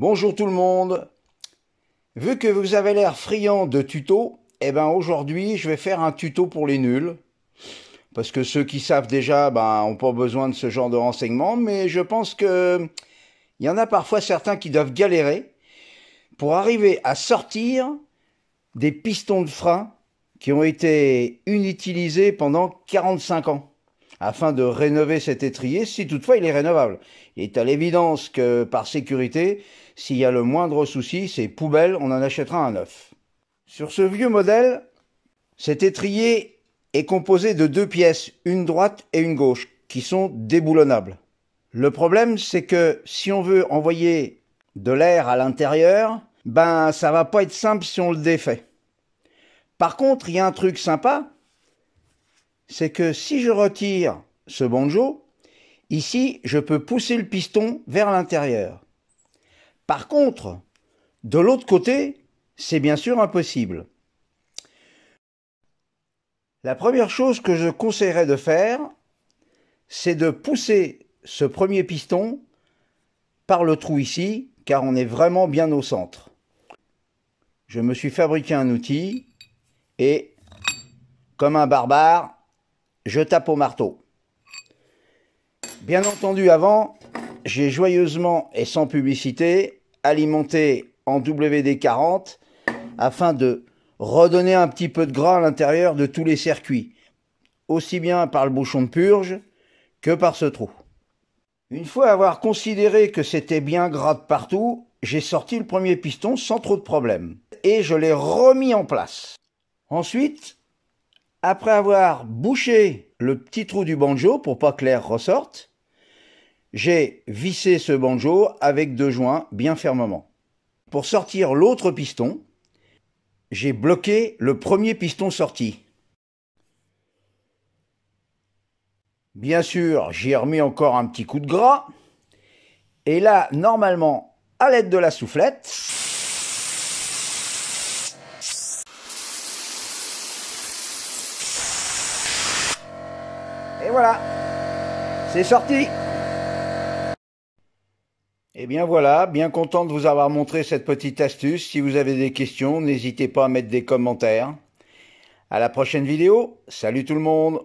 Bonjour tout le monde. Vu que vous avez l'air friand de tutos, eh ben aujourd'hui je vais faire un tuto pour les nuls. Parce que ceux qui savent déjà, ben, pas besoin de ce genre de renseignements, mais je pense que il y en a parfois certains qui doivent galérer pour arriver à sortir des pistons de frein qui ont été inutilisés pendant 45 ans afin de rénover cet étrier, si toutefois il est rénovable. Il est à l'évidence que par sécurité, s'il y a le moindre souci, ces poubelles, on en achètera un neuf. Sur ce vieux modèle, cet étrier est composé de deux pièces, une droite et une gauche, qui sont déboulonnables. Le problème, c'est que si on veut envoyer de l'air à l'intérieur, ben ça va pas être simple si on le défait. Par contre, il y a un truc sympa, c'est que si je retire ce banjo, ici, je peux pousser le piston vers l'intérieur. Par contre, de l'autre côté, c'est bien sûr impossible. La première chose que je conseillerais de faire, c'est de pousser ce premier piston par le trou ici, car on est vraiment bien au centre. Je me suis fabriqué un outil et, comme un barbare, je tape au marteau. Bien entendu, avant, j'ai joyeusement et sans publicité alimenté en WD-40 afin de redonner un petit peu de gras à l'intérieur de tous les circuits, aussi bien par le bouchon de purge que par ce trou. Une fois avoir considéré que c'était bien gras de partout, j'ai sorti le premier piston sans trop de problème et je l'ai remis en place. Ensuite, après avoir bouché le petit trou du banjo pour pas que l'air ressorte, j'ai vissé ce banjo avec deux joints bien fermement. Pour sortir l'autre piston, j'ai bloqué le premier piston sorti. Bien sûr, j'y ai remis encore un petit coup de gras. Et là, normalement, à l'aide de la soufflette, Et voilà, c'est sorti. Et eh bien voilà, bien content de vous avoir montré cette petite astuce. Si vous avez des questions, n'hésitez pas à mettre des commentaires. À la prochaine vidéo. Salut tout le monde.